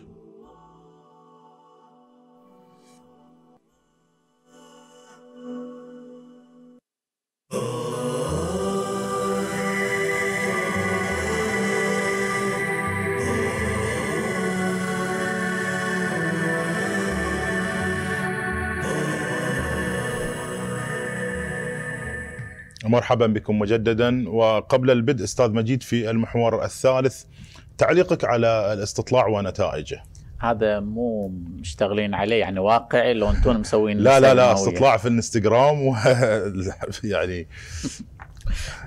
مرحبا بكم مجددا وقبل البدء استاذ مجيد في المحور الثالث تعليقك على الاستطلاع ونتائجه هذا مو مشتغلين عليه يعني واقعي لو انتم مسوين لا لا لا استطلاع في الانستغرام و يعني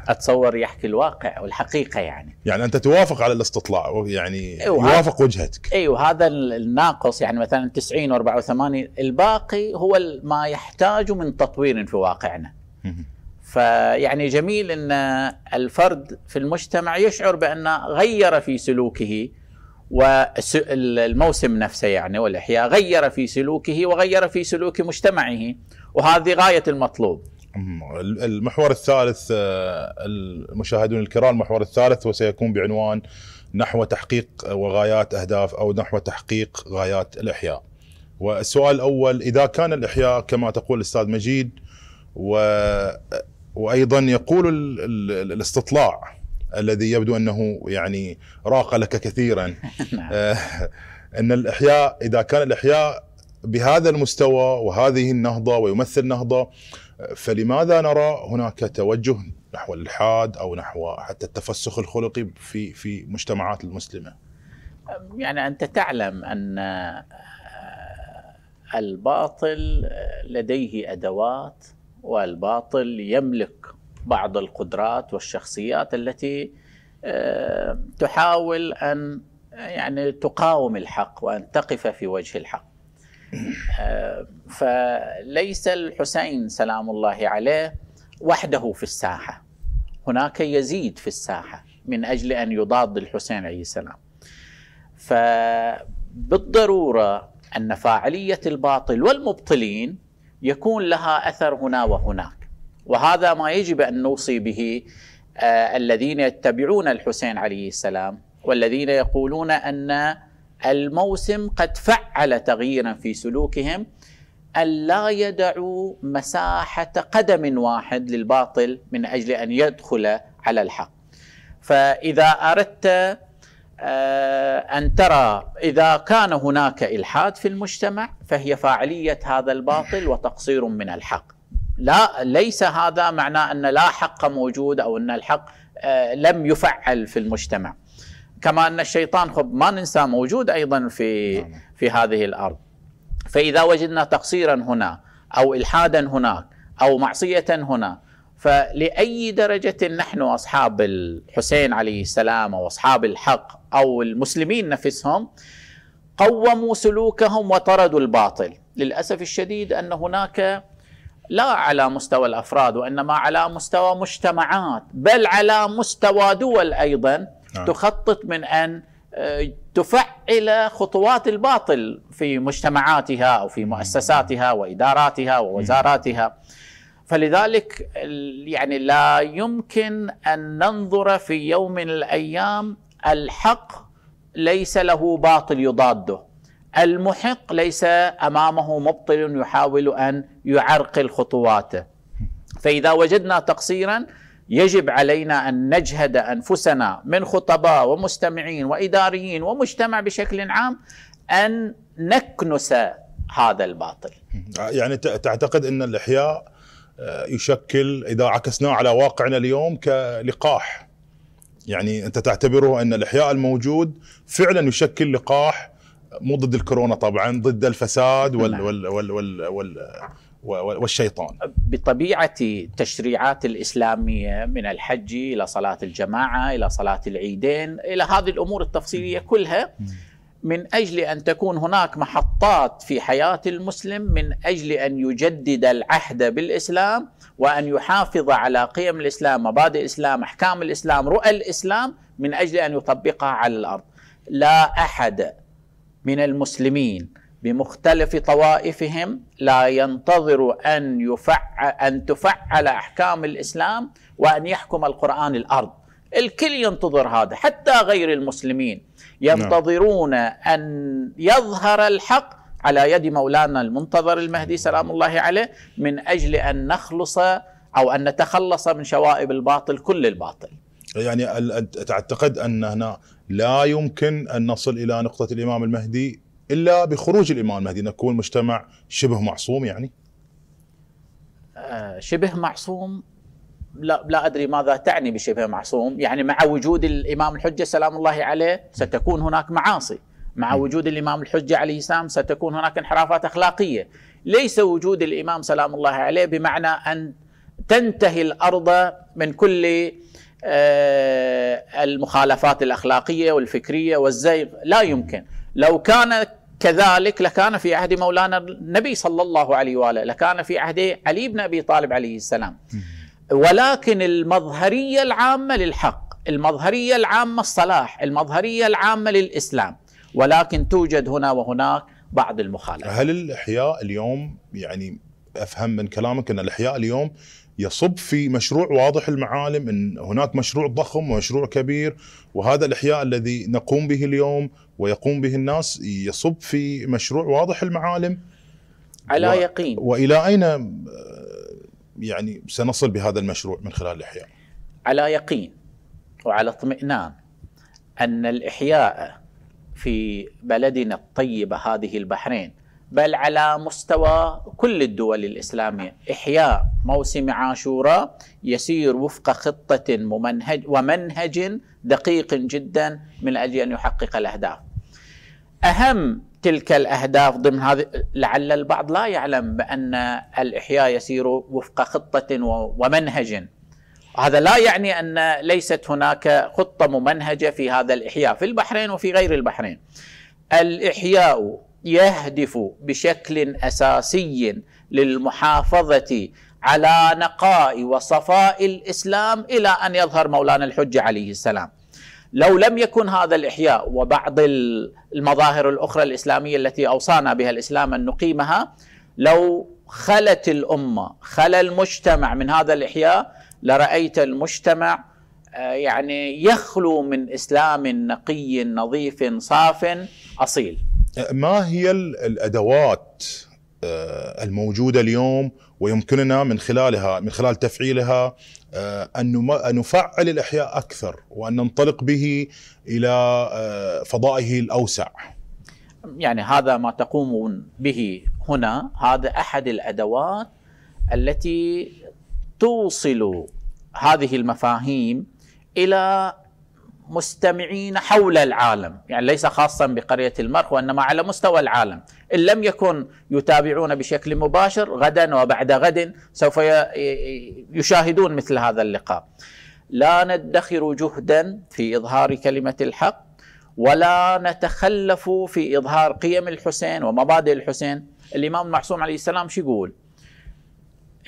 اتصور يحكي الواقع والحقيقه يعني يعني انت توافق على الاستطلاع يعني أيوه يوافق وجهتك ايوه هذا الناقص يعني مثلا 90 و84 الباقي هو ما يحتاجه من تطوير في واقعنا فيعني جميل ان الفرد في المجتمع يشعر بان غير في سلوكه والموسم نفسه يعني والاحياء غير في سلوكه وغير في سلوك مجتمعه وهذه غايه المطلوب. أمم، المحور الثالث آه، المشاهدون الكرام المحور الثالث وسيكون بعنوان نحو تحقيق وغايات اهداف او نحو تحقيق غايات الاحياء. والسؤال الاول اذا كان الاحياء كما تقول الاستاذ مجيد و وايضا يقول الـ الـ الاستطلاع الذي يبدو انه يعني راق لك كثيرا نعم. آه، ان الاحياء اذا كان الاحياء بهذا المستوى وهذه النهضه ويمثل نهضه فلماذا نرى هناك توجه نحو الالحاد او نحو حتى التفسخ الخلقي في في مجتمعات المسلمه؟ يعني انت تعلم ان آه، الباطل لديه ادوات والباطل يملك بعض القدرات والشخصيات التي آه، تحاول ان يعني تقاوم الحق وان تقف في وجه الحق. آه، فليس الحسين سلام الله عليه وحده في الساحه. هناك يزيد في الساحه من اجل ان يضاد الحسين عليه السلام. فبالضروره ان فاعليه الباطل والمبطلين يكون لها اثر هنا وهناك وهذا ما يجب ان نوصي به آه، الذين يتبعون الحسين عليه السلام والذين يقولون ان الموسم قد فعل تغييرا في سلوكهم ان لا يدعوا مساحة قدم واحد للباطل من أجل أن يدخل على الحق فإذا أردت آه، أن ترى إذا كان هناك إلحاد في المجتمع فهي فاعلية هذا الباطل وتقصير من الحق لا ليس هذا معناه أن لا حق موجود أو أن الحق آه، لم يفعل في المجتمع كما أن الشيطان خب ما ننسى موجود أيضا في, في هذه الأرض فإذا وجدنا تقصيرا هنا أو إلحادا هناك أو معصية هنا فلأي درجة نحن أصحاب الحسين عليه السلام أو أصحاب الحق أو المسلمين نفسهم قوموا سلوكهم وطردوا الباطل للأسف الشديد أن هناك لا على مستوى الأفراد وإنما على مستوى مجتمعات بل على مستوى دول أيضا نعم. تخطط من أن آه، تفعل خطوات الباطل في مجتمعاتها أو في مؤسساتها وإداراتها ووزاراتها فلذلك يعني لا يمكن ان ننظر في يوم من الايام الحق ليس له باطل يضاده المحق ليس امامه مبطل يحاول ان يعرقل خطواته فاذا وجدنا تقصيرا يجب علينا ان نجهد انفسنا من خطباء ومستمعين واداريين ومجتمع بشكل عام ان نكنس هذا الباطل يعني تعتقد ان الاحياء يشكل اذا عكسناه على واقعنا اليوم كلقاح يعني انت تعتبره ان الاحياء الموجود فعلا يشكل لقاح مو ضد الكورونا طبعا ضد الفساد وال نعم. وال وال وال وال والشيطان بطبيعة تشريعات الإسلامية من الحج إلى صلاة الجماعة إلى صلاة العيدين إلى هذه الأمور التفصيلية كلها من اجل ان تكون هناك محطات في حياه المسلم من اجل ان يجدد العهد بالاسلام وان يحافظ على قيم الاسلام، مبادئ الاسلام، احكام الاسلام، رؤى الاسلام من اجل ان يطبقها على الارض. لا احد من المسلمين بمختلف طوائفهم لا ينتظر ان يفع ان تفعل احكام الاسلام وان يحكم القران الارض. الكل ينتظر هذا حتى غير المسلمين ينتظرون نعم. أن يظهر الحق على يد مولانا المنتظر المهدي سلام الله عليه من أجل أن نخلص أو أن نتخلص من شوائب الباطل كل الباطل يعني تعتقد أن هنا لا يمكن أن نصل إلى نقطة الإمام المهدي إلا بخروج الإمام المهدي نكون مجتمع شبه معصوم يعني آه، شبه معصوم لا, لا أدري ماذا تعني بشبه معصوم يعني مع وجود الإمام الحجة سلام الله عليه ستكون هناك معاصي مع وجود الإمام الحجة عليه السلام ستكون هناك انحرافات أخلاقية ليس وجود الإمام سلام الله عليه بمعنى أن تنتهي الأرض من كل آه، المخالفات الأخلاقية والفكرية والزيغ لا يمكن لو كان كذلك لكان في عهد مولانا النبي صلى الله عليه وآله لكان في عهد علي بن أبي طالب عليه السلام ولكن المظهريه العامه للحق المظهريه العامه الصلاح المظهريه العامه للاسلام ولكن توجد هنا وهناك بعض المخالفات هل الاحياء اليوم يعني افهم من كلامك ان الاحياء اليوم يصب في مشروع واضح المعالم ان هناك مشروع ضخم ومشروع كبير وهذا الاحياء الذي نقوم به اليوم ويقوم به الناس يصب في مشروع واضح المعالم على و... يقين والى اين يعني سنصل بهذا المشروع من خلال الإحياء على يقين وعلى اطمئنان أن الإحياء في بلدنا الطيبة هذه البحرين بل على مستوى كل الدول الإسلامية إحياء موسم عاشوراء يسير وفق خطة ممنهج ومنهج دقيق جدا من أجل أن يحقق الأهداف أهم تلك الاهداف ضمن هذه لعل البعض لا يعلم بان الاحياء يسير وفق خطه ومنهج هذا لا يعني ان ليست هناك خطه ممنهجه في هذا الاحياء في البحرين وفي غير البحرين. الاحياء يهدف بشكل اساسي للمحافظه على نقاء وصفاء الاسلام الى ان يظهر مولانا الحج عليه السلام. لو لم يكن هذا الإحياء وبعض المظاهر الأخرى الإسلامية التي أوصانا بها الإسلام أن نقيمها لو خلت الأمة خل المجتمع من هذا الإحياء لرأيت المجتمع آه، يعني يخلو من إسلام نقي نظيف صاف أصيل ما هي الأدوات آه، الموجوده اليوم ويمكننا من خلالها من خلال تفعيلها آه، أن نفعل الإحياء أكثر وأن ننطلق به إلى آه، فضائه الأوسع يعني هذا ما تقومون به هنا هذا أحد الأدوات التي توصل هذه المفاهيم إلى مستمعين حول العالم يعني ليس خاصا بقرية المرخ وإنما على مستوى العالم إن لم يكن يتابعون بشكل مباشر غدا وبعد غد سوف يشاهدون مثل هذا اللقاء لا ندخر جهدا في إظهار كلمة الحق ولا نتخلف في إظهار قيم الحسين ومبادئ الحسين الإمام المعصوم عليه السلام شو يقول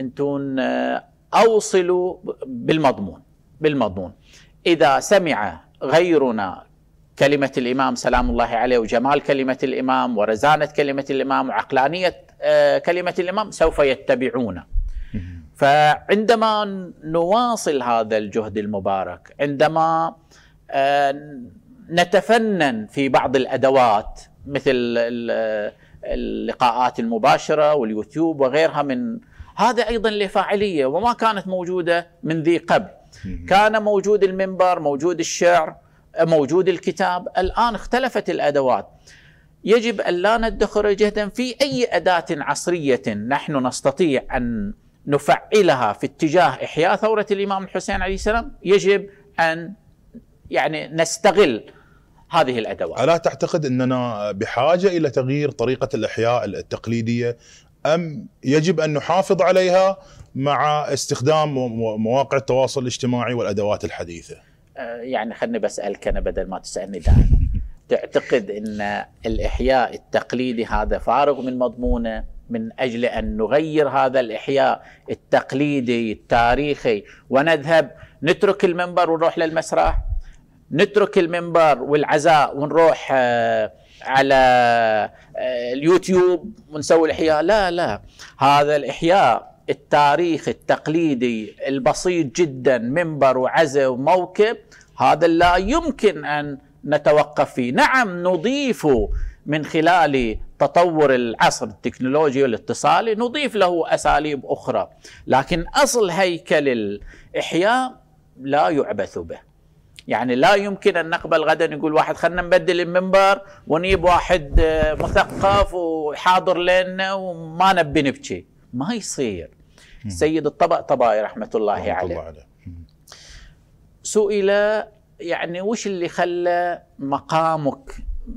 أنتم آه، أوصلوا بالمضمون بالمضمون إذا سمع غيرنا كلمة الإمام سلام الله عليه وجمال كلمة الإمام ورزانة كلمة الإمام وعقلانية آه، كلمة الإمام سوف يتبعون فعندما نواصل هذا الجهد المبارك عندما آه، نتفنن في بعض الأدوات مثل اللقاءات المباشرة واليوتيوب وغيرها من هذا أيضا لفاعلية وما كانت موجودة من ذي قبل كان موجود المنبر موجود الشعر موجود الكتاب الآن اختلفت الأدوات يجب أن لا ندخر جهدا في أي أداة عصرية نحن نستطيع أن نفعلها في اتجاه إحياء ثورة الإمام الحسين عليه السلام يجب أن يعني نستغل هذه الادوات. الا تعتقد اننا بحاجه الى تغيير طريقه الاحياء التقليديه ام يجب ان نحافظ عليها مع استخدام مواقع التواصل الاجتماعي والادوات الحديثه؟ أه، يعني خلني بسالك انا بدل ما تسالني ده تعتقد ان الاحياء التقليدي هذا فارغ من مضمونه من اجل ان نغير هذا الاحياء التقليدي التاريخي ونذهب نترك المنبر ونروح للمسرح نترك المنبر والعزاء ونروح آه على آه، اليوتيوب ونسوي الاحياء لا لا هذا الاحياء التاريخ التقليدي البسيط جدا منبر وعزة وموكب هذا لا يمكن أن نتوقف فيه نعم نضيف من خلال تطور العصر التكنولوجي والاتصالي نضيف له أساليب أخرى لكن أصل هيكل الإحياء لا يعبث به يعني لا يمكن أن نقبل غدا يقول واحد خلنا نبدل المنبر ونجيب واحد آه، مثقف وحاضر لنا وما نبي نبكي ما يصير سيد الطبق طبائي رحمة الله عليه سئل يعني وش اللي خلى مقامك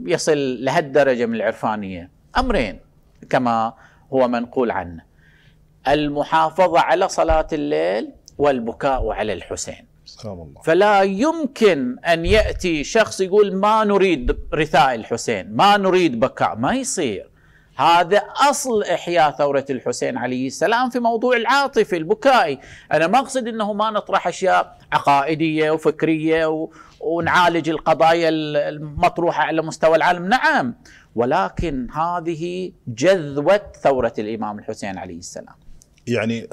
يصل لهالدرجة من العرفانية أمرين كما هو منقول عنه المحافظة على صلاة الليل والبكاء على الحسين فلا يمكن أن يأتي شخص يقول ما نريد رثاء الحسين ما نريد بكاء ما يصير هذا أصل إحياء ثورة الحسين عليه السلام في موضوع العاطفي البكائي أنا ما أقصد أنه ما نطرح أشياء عقائدية وفكرية و... ونعالج القضايا المطروحة على مستوى العالم نعم ولكن هذه جذوة ثورة الإمام الحسين عليه السلام يعني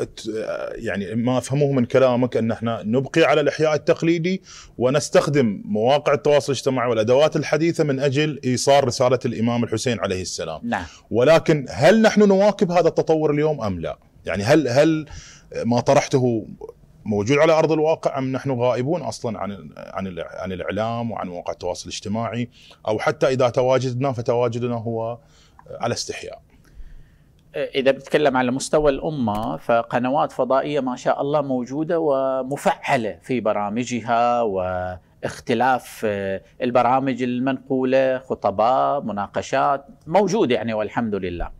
يعني ما افهمه من كلامك ان احنا نبقي على الاحياء التقليدي ونستخدم مواقع التواصل الاجتماعي والادوات الحديثه من اجل ايصال رساله الامام الحسين عليه السلام نعم. ولكن هل نحن نواكب هذا التطور اليوم ام لا يعني هل هل ما طرحته موجود على ارض الواقع ام نحن غائبون اصلا عن عن عن الاعلام وعن مواقع التواصل الاجتماعي او حتى اذا تواجدنا فتواجدنا هو على استحياء اذا بتكلم على مستوى الامه فقنوات فضائيه ما شاء الله موجوده ومفعله في برامجها واختلاف آه، البرامج المنقوله خطباء مناقشات موجود يعني والحمد لله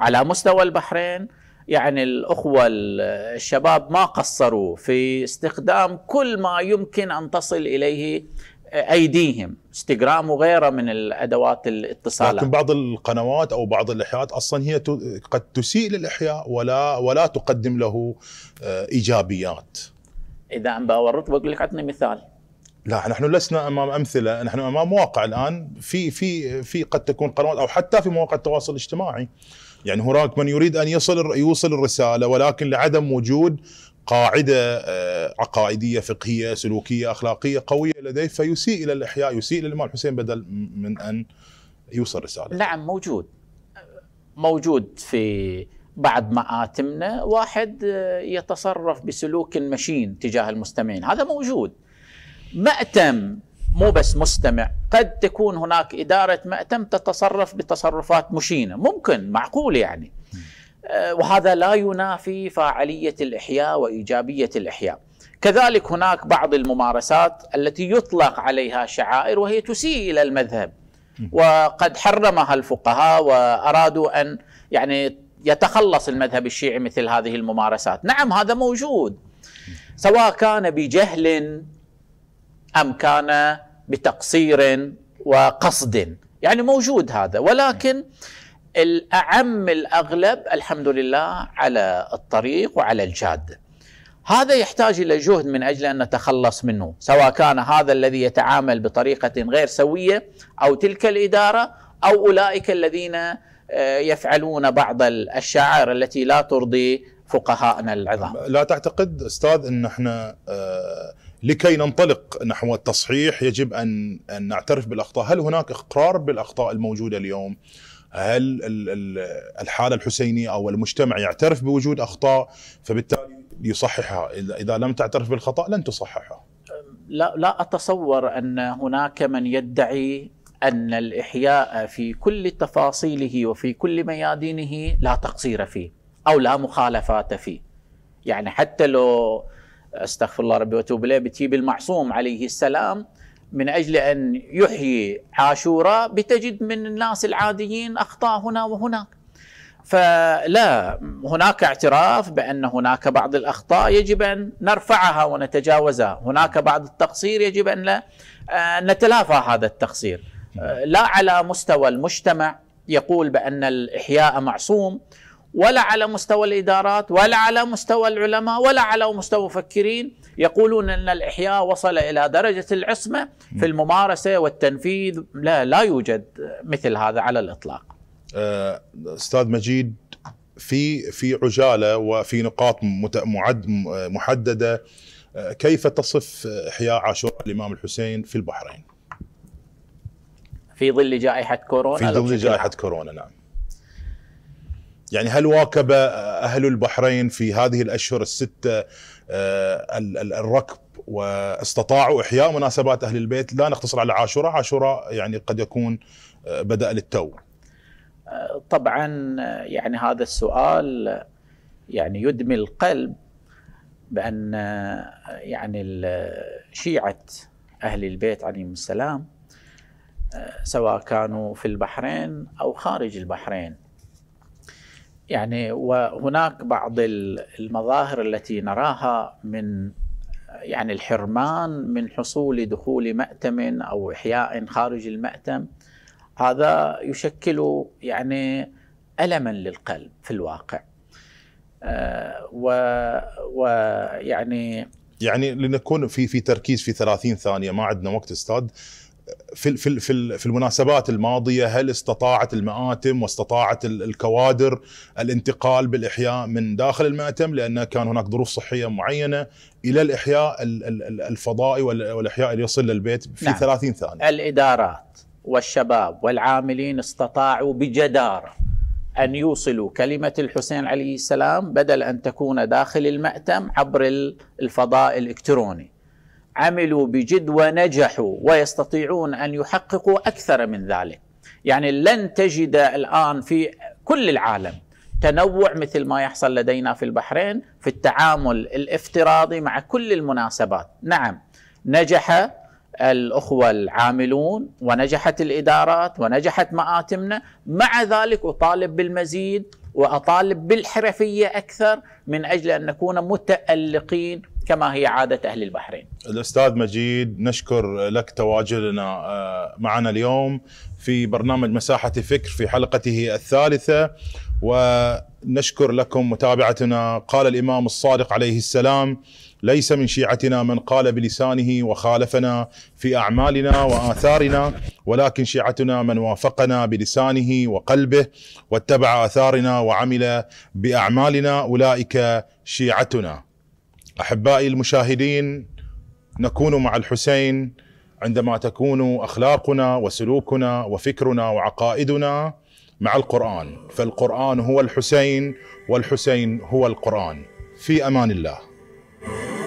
على مستوى البحرين يعني الاخوه الشباب ما قصروا في استخدام كل ما يمكن ان تصل اليه ايديهم انستغرام وغيره من الادوات الاتصالات لكن بعض القنوات او بعض الاحياءات اصلا هي قد تسيء للاحياء ولا ولا تقدم له آه، ايجابيات اذا عم بورط بقول لك اعطني مثال لا نحن لسنا امام امثله نحن امام واقع الان في في في قد تكون قنوات او حتى في مواقع التواصل الاجتماعي يعني هناك من يريد ان يصل يوصل الرساله ولكن لعدم وجود قاعده آه، عقائديه فقهيه سلوكيه اخلاقيه قويه لديه فيسيء الى الاحياء يسيء الى الامام الحسين بدل من ان يوصل رساله نعم موجود موجود في بعض مآتمنا واحد آه، يتصرف بسلوك مشين تجاه المستمعين هذا موجود مأتم مو بس مستمع قد تكون هناك إدارة مأتم تتصرف بتصرفات مشينة ممكن معقول يعني آه، وهذا لا ينافي فاعليه الاحياء وايجابيه الاحياء. كذلك هناك بعض الممارسات التي يطلق عليها شعائر وهي تسيء الى المذهب وقد حرمها الفقهاء وارادوا ان يعني يتخلص المذهب الشيعي مثل هذه الممارسات، نعم هذا موجود سواء كان بجهل ام كان بتقصير وقصد، يعني موجود هذا ولكن الأعم الأغلب الحمد لله على الطريق وعلى الجاد هذا يحتاج إلى جهد من أجل أن نتخلص منه سواء كان هذا الذي يتعامل بطريقة غير سوية أو تلك الإدارة أو أولئك الذين آه، يفعلون بعض الشعائر التي لا ترضي فقهاءنا العظام لا تعتقد أستاذ أن احنا آه، لكي ننطلق نحو التصحيح يجب أن نعترف بالأخطاء هل هناك إقرار بالأخطاء الموجودة اليوم؟ هل الحاله الحسينيه او المجتمع يعترف بوجود اخطاء فبالتالي يصححها اذا لم تعترف بالخطا لن تصححها لا لا اتصور ان هناك من يدعي ان الاحياء في كل تفاصيله وفي كل ميادينه لا تقصير فيه او لا مخالفات فيه يعني حتى لو استغفر الله ربي واتوب اليه بتجيب المعصوم عليه السلام من أجل أن يحيي عاشوراء بتجد من الناس العاديين أخطاء هنا وهناك فلا هناك اعتراف بأن هناك بعض الأخطاء يجب أن نرفعها ونتجاوزها هناك بعض التقصير يجب أن آه، نتلافى هذا التقصير آه، لا على مستوى المجتمع يقول بأن الإحياء معصوم ولا على مستوى الادارات ولا على مستوى العلماء ولا على مستوى المفكرين يقولون ان الاحياء وصل الى درجه العصمه في الممارسه والتنفيذ لا لا يوجد مثل هذا على الاطلاق. آه، استاذ مجيد في في عجاله وفي نقاط معد محدده آه، كيف تصف احياء عاشوراء الامام الحسين في البحرين؟ في ظل جائحه كورونا في ظل جائحه كورونا نعم. يعني هل واكب أهل البحرين في هذه الأشهر الستة آه، الركب واستطاعوا إحياء مناسبات أهل البيت لا نقتصر على عاشوراء عاشوراء يعني قد يكون آه، بدأ للتو آه، طبعا يعني هذا السؤال يعني يدمي القلب بأن يعني شيعة أهل البيت عليهم السلام سواء كانوا في البحرين أو خارج البحرين يعني وهناك بعض المظاهر التي نراها من يعني الحرمان من حصول دخول مأتم أو إحياء خارج المأتم هذا يشكل يعني ألما للقلب في الواقع آه ويعني يعني لنكون في في تركيز في 30 ثانيه ما عندنا وقت استاذ في في في في المناسبات الماضيه هل استطاعت المآتم واستطاعت الكوادر الانتقال بالاحياء من داخل المأتم لان كان هناك ظروف صحيه معينه الى الاحياء الفضائي والاحياء اللي يصل للبيت في نعم. 30 ثانيه. الادارات والشباب والعاملين استطاعوا بجداره ان يوصلوا كلمه الحسين عليه السلام بدل ان تكون داخل المأتم عبر الفضاء الالكتروني. عملوا بجد ونجحوا ويستطيعون ان يحققوا اكثر من ذلك. يعني لن تجد الان في كل العالم تنوع مثل ما يحصل لدينا في البحرين في التعامل الافتراضي مع كل المناسبات. نعم نجح الاخوه العاملون ونجحت الادارات ونجحت مآتمنا، مع ذلك اطالب بالمزيد واطالب بالحرفيه اكثر من اجل ان نكون متالقين كما هي عادة أهل البحرين الأستاذ مجيد نشكر لك تواجدنا آه، معنا اليوم في برنامج مساحة فكر في حلقته الثالثة ونشكر لكم متابعتنا قال الإمام الصادق عليه السلام ليس من شيعتنا من قال بلسانه وخالفنا في اعمالنا واثارنا ولكن شيعتنا من وافقنا بلسانه وقلبه واتبع اثارنا وعمل باعمالنا اولئك شيعتنا احبائي المشاهدين نكون مع الحسين عندما تكون اخلاقنا وسلوكنا وفكرنا وعقائدنا مع القران فالقران هو الحسين والحسين هو القران في امان الله